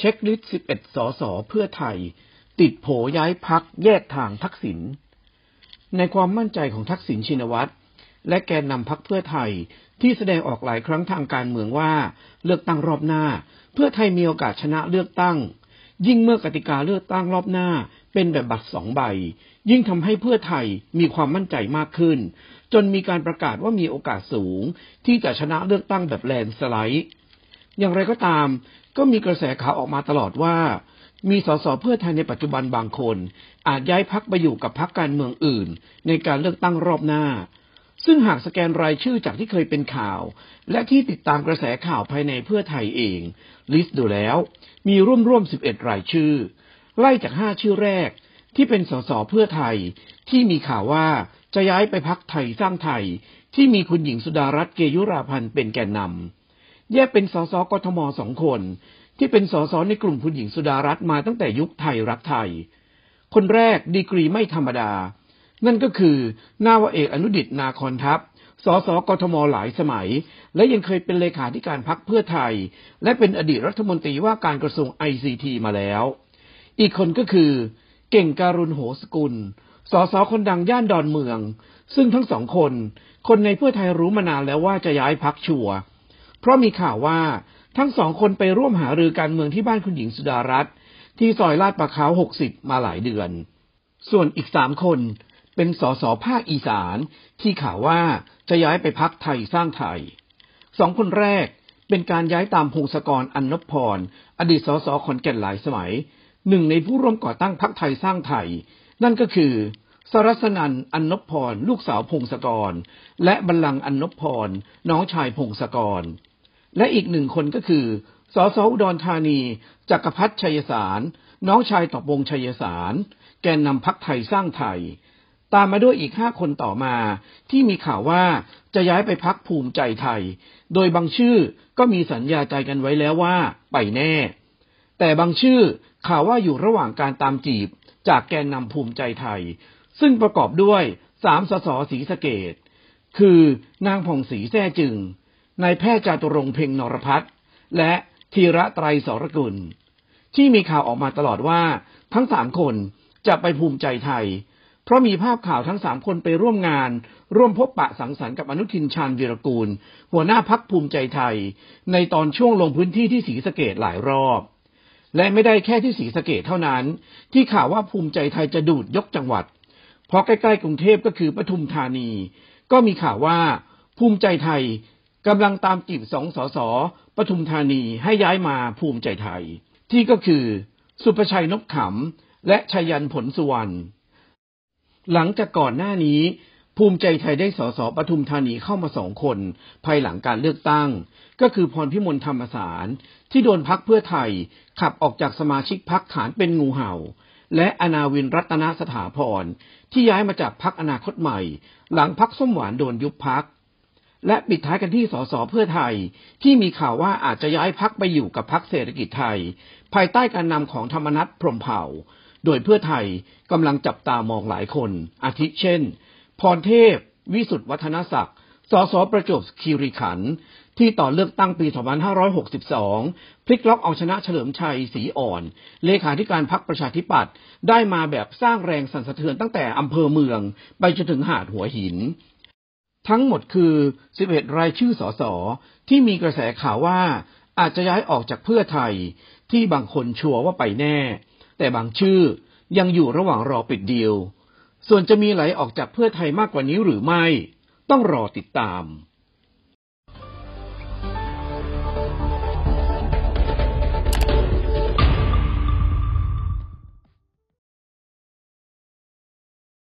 เช็คลิสต์ 11 สส เพื่อไทย ติดโผย้ายพักแยกทางทักษิณ ในความมั่นใจของทักษิณชินวัตร และแกนนำพักเพื่อไทยที่แสดงออกหลายครั้งทางการเมืองว่าเลือกตั้งรอบหน้า เพื่อไทยมีโอกาสชนะเลือกตั้ง ยิ่งเมื่อกติกาเลือกตั้งรอบหน้าเป็นแบบบัตรสองใบ ยิ่งทำให้เพื่อไทยมีความมั่นใจมากขึ้น จนมีการประกาศว่ามีโอกาสสูงที่จะชนะเลือกตั้งแบบแลนสไลด์อย่างไรก็ตามก็มีกระแสข่าวออกมาตลอดว่า มีสสเพื่อไทยในปัจจุบันบางคน อาจย้ายพักไปอยู่กับพักการเมืองอื่นในการเลือกตั้งรอบหน้า ซึ่งหากสแกนรายชื่อจากที่เคยเป็นข่าว และที่ติดตามกระแสข่าวภายในเพื่อไทยเอง ลิสต์ดูแล้วมีร่วมร่วมสิบเอ็ดรายชื่อ ไล่จากห้าชื่อแรก ที่เป็นสสเพื่อไทย ที่มีข่าวว่าจะย้ายไปพักไทยสร้างไทย ที่มีคุณหญิงสุดารัตน์เกยุราพันธ์เป็นแกนนำแยกเป็นสสกทมสองคน ที่เป็นสสในกลุ่มคุณหญิงสุดารัตน์มาตั้งแต่ยุคไทยรักไทย คนแรก ดีกรีไม่ธรรมดา นั่นก็คือนาวเอกอนุดิตนาคอนทัพสสกทมหลายสมัย และยังเคยเป็นเลขาธิการพักเพื่อไทย และเป็นอดีตรัฐมนตรีว่าการกระทรวงไอซีทีมาแล้ว อีกคนก็คือ เก่งการุณโหสกุลสสคนดังย่านดอนเมือง ซึ่งทั้งสองคน คนในเพื่อไทยรู้มานานแล้วว่าจะย้ายพักชัวเพราะมีข่าวว่าทั้งสองคนไปร่วมหารือการเมืองที่บ้านคุณหญิงสุดารัตน์ที่ซอยลาดประเขาหกสิบมาหลายเดือน ส่วนอีกสามคนเป็นสสภาคอีสานที่ข่าวว่าจะย้ายไปพักไทยสร้างไทย สองคนแรกเป็นการย้ายตามพงศกรอันนพพรอดีตสสขอนแก่นหลายสมัย หนึ่งในผู้ร่วมก่อตั้งพักไทยสร้างไทย นั่นก็คือ สรสนันอันนพพรลูกสาวพงศกร และบัลลังอันนพพรน้องชายพงศกรและอีกหนึ่งคนก็คือ สสอุดรธานี จักรพัฒชัยสาร น้องชายต่อวงชัยสาร แกนนำพักไทยสร้างไทย ตามมาด้วยอีกห้าคนต่อมาที่มีข่าวว่าจะย้ายไปพักภูมิใจไทย โดยบางชื่อก็มีสัญญาใจกันไว้แล้วว่าไปแน่ แต่บางชื่อข่าวว่าอยู่ระหว่างการตามจีบจากแกนนำภูมิใจไทย ซึ่งประกอบด้วยสามสสสีสเกต คือ นางผ่องศรีแท้จึงนายแพทย์จาตุรงเพ็งนรพัฒน์และธีระไตรสรกุล ที่มีข่าวออกมาตลอดว่าทั้งสามคนจะไปภูมิใจไทย เพราะมีภาพข่าวทั้งสามคนไปร่วมงาน ร่วมพบปะสังสรรค์กับอนุทินชาญวีรกูล หัวหน้าพักภูมิใจไทย ในตอนช่วงลงพื้นที่ที่ศรีสะเกดหลายรอบ และไม่ได้แค่ที่ศรีสะเกดเท่านั้น ที่ข่าวว่าภูมิใจไทยจะดูดยกจังหวัดเพราะใกล้ๆกรุงเทพก็คือปทุมธานี ก็มีข่าวว่าภูมิใจไทยกำลังตามจีบสองสอสอปทุมธานีให้ย้ายมาภูมิใจไทย ที่ก็คือ สุประชัยนกขำและชยันผลสุวรรณหลังจากก่อนหน้านี้ ภูมิใจไทยได้สอสอปทุมธานีเข้ามาสองคน ภายหลังการเลือกตั้ง ก็คือพรพิมลธรรมสาร ที่โดนพักเพื่อไทยขับออกจากสมาชิกพักฐานเป็นงู เห่า และอนาวินรัตนสถาพรที่ย้ายมาจากพักอนาคตใหม่ หลังพักส้มหวานโดนยุบพักและปิดท้ายกันที่สสเพื่อไทยที่มีข่าวว่าอาจจะย้ายพักไปอยู่กับพักเศรษฐกิจไทย ภายใต้การนำของธรรมนัฐพรมเผ่า โดยเพื่อไทยกำลังจับตามองหลายคน อาทิเช่น พรเทพ วิสุทธวัฒนศักดิ์สสประจวบคีรีขัน ที่ต่อเลือกตั้งปี 2562 พลิกล็อกเอาชนะเฉลิมชัยศรีอ่อน เลขาธิการพรรคประชาธิปัตย์ได้มาแบบสร้างแรงสั่นสะเทือนตั้งแต่อำเภอเมืองไปจนถึงหาดหัวหินทั้งหมดคือ 11 รายชื่อ สส ที่มีกระแสข่าวว่าอาจจะย้ายออกจากเพื่อไทย ที่บางคนชัวร์ว่าไปแน่ แต่บางชื่อยังอยู่ระหว่างรอปิดเดียว ส่วนจะมีไหลออกจากเพื่อไทยมากกว่านี้หรือไม่ ต้องรอติดตาม